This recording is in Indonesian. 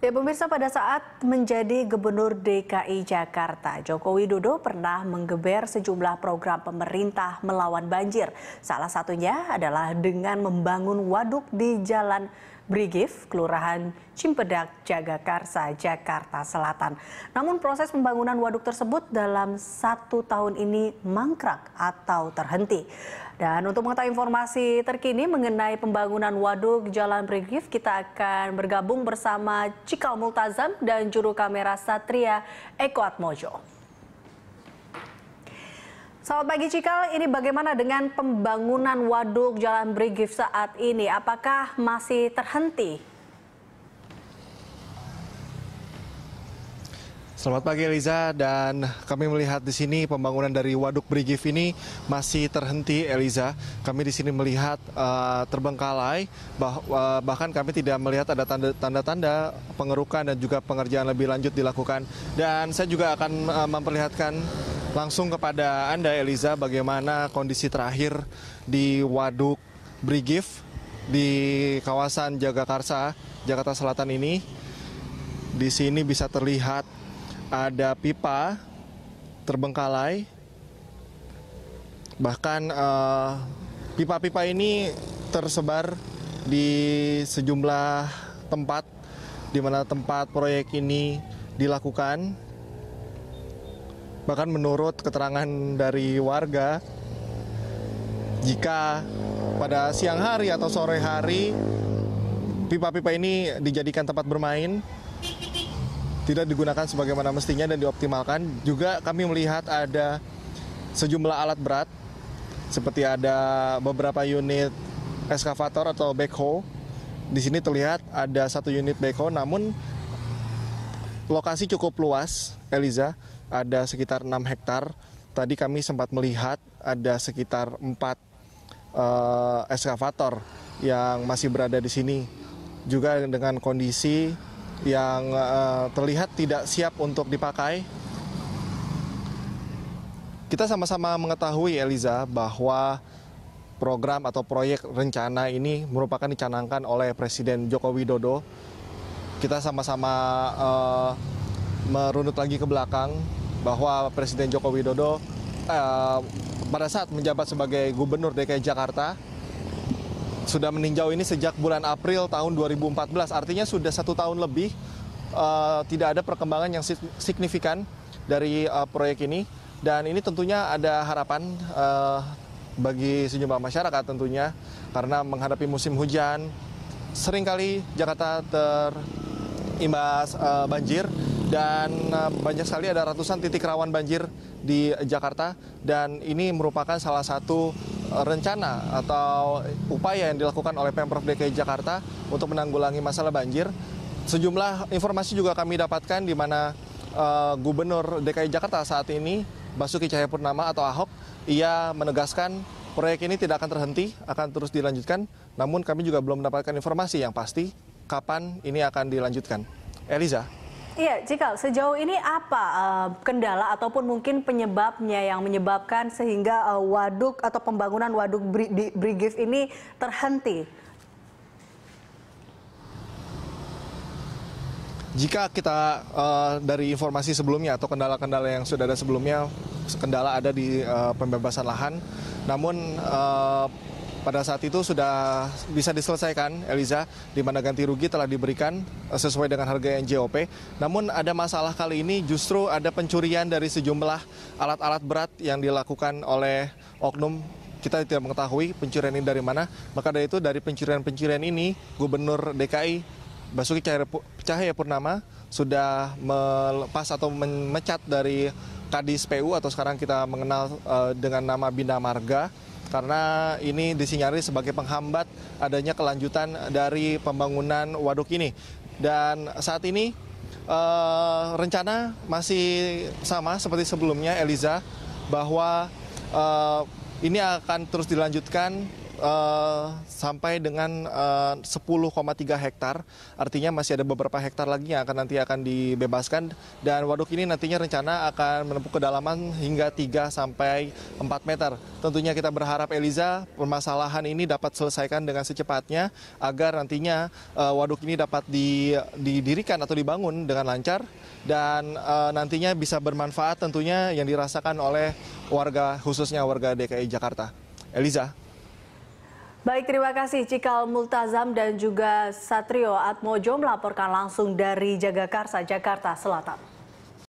Ya pemirsa pada saat menjadi gubernur DKI Jakarta, Joko Widodo pernah menggeber sejumlah program pemerintah melawan banjir. Salah satunya adalah dengan membangun waduk di Jalan Brigif, Kelurahan Cimpedak, Jagakarsa, Jakarta Selatan. Namun proses pembangunan waduk tersebut dalam satu tahun ini mangkrak atau terhenti. Dan untuk mengetahui informasi terkini mengenai pembangunan waduk Jalan Brigif, kita akan bergabung bersama Cikal Multazam dan juru kamera Satria Eko Atmojo. Selamat pagi Cikal, ini bagaimana dengan pembangunan waduk Jalan Brigif saat ini? Apakah masih terhenti? Selamat pagi Eliza dan kami melihat di sini pembangunan dari Waduk Brigif ini masih terhenti Eliza. Kami di sini melihat uh, terbengkalai bah, uh, bahkan kami tidak melihat ada tanda-tanda pengerukan dan juga pengerjaan lebih lanjut dilakukan. Dan saya juga akan uh, memperlihatkan Langsung kepada Anda Eliza, bagaimana kondisi terakhir di Waduk Brigif di kawasan Jagakarsa, Jakarta Selatan ini? Di sini bisa terlihat ada pipa terbengkalai, bahkan eh, pipa-pipa uh, ini tersebar di sejumlah tempat di mana tempat proyek ini dilakukan Bahkan menurut keterangan dari warga, jika pada siang hari atau sore hari pipa-pipa ini dijadikan tempat bermain, tidak digunakan sebagaimana mestinya dan dioptimalkan. Juga kami melihat ada sejumlah alat berat seperti ada beberapa unit eskavator atau backhoe. Di sini terlihat ada satu unit backhoe namun Lokasi cukup luas, Eliza. Ada sekitar 6 hektar. Tadi kami sempat melihat ada sekitar 4 uh, eh, eskavator yang masih berada di sini. Juga dengan kondisi yang uh, terlihat tidak siap untuk dipakai. Kita sama-sama mengetahui Eliza bahwa program atau proyek rencana ini merupakan dicanangkan oleh Presiden Joko Widodo kita sama-sama uh, eh, merunut lagi ke belakang bahwa Presiden Joko Widodo uh, pada saat menjabat sebagai Gubernur DKI Jakarta sudah meninjau ini sejak bulan April tahun 2014. Artinya sudah satu tahun lebih uh, tidak ada perkembangan yang signifikan dari uh, proyek ini. Dan ini tentunya ada harapan uh, bagi sejumlah masyarakat tentunya karena menghadapi musim hujan seringkali Jakarta ter imbas uh, banjir dan uh, banyak sekali ada ratusan titik rawan banjir di Jakarta dan ini merupakan salah satu eh, rencana atau upaya yang dilakukan oleh Pemprov DKI Jakarta untuk menanggulangi masalah banjir. Sejumlah informasi juga kami dapatkan di mana uh, Gubernur DKI Jakarta saat ini Basuki Cahayapurnama atau Ahok ia menegaskan proyek ini tidak akan terhenti, akan terus dilanjutkan. Namun kami juga belum mendapatkan informasi yang pasti kapan ini akan dilanjutkan? Eliza. Iya, Cikal, sejauh ini apa uh, kendala ataupun mungkin penyebabnya yang menyebabkan sehingga uh, waduk atau pembangunan waduk Bri di Brigif ini terhenti? Jika kita uh, dari informasi sebelumnya atau kendala-kendala yang sudah ada sebelumnya, kendala ada di uh, pembebasan lahan, namun uh, pada saat itu sudah bisa diselesaikan, Eliza, di mana ganti rugi telah diberikan eh, sesuai dengan harga NJOP. Namun ada masalah kali ini justru ada pencurian dari sejumlah alat-alat berat yang dilakukan oleh oknum kita tidak mengetahui pencurian ini dari mana. Maka dari itu dari pencurian-pencurian ini Gubernur DKI Basuki Cahaya Purnama sudah melepas atau memecat dari Kadis PU atau sekarang kita mengenal eh, dengan nama Bina Marga karena ini disinyari sebagai penghambat adanya kelanjutan dari pembangunan waduk ini. Dan saat ini eh, rencana masih sama seperti sebelumnya Eliza bahwa eh, ini akan terus dilanjutkan Eh, sampai dengan eh, uh, 10,3 hektar. Artinya masih ada beberapa hektar lagi yang akan nanti akan dibebaskan dan waduk ini nantinya rencana akan menempuh kedalaman hingga 3 sampai 4 meter. Tentunya kita berharap Eliza permasalahan ini dapat selesaikan dengan secepatnya agar nantinya uh, waduk ini dapat didirikan atau dibangun dengan lancar dan uh, nantinya bisa bermanfaat tentunya yang dirasakan oleh warga khususnya warga DKI Jakarta. Eliza Baik, terima kasih Cikal Multazam dan juga Satrio Atmojo melaporkan langsung dari Jagakarsa, Jakarta Selatan.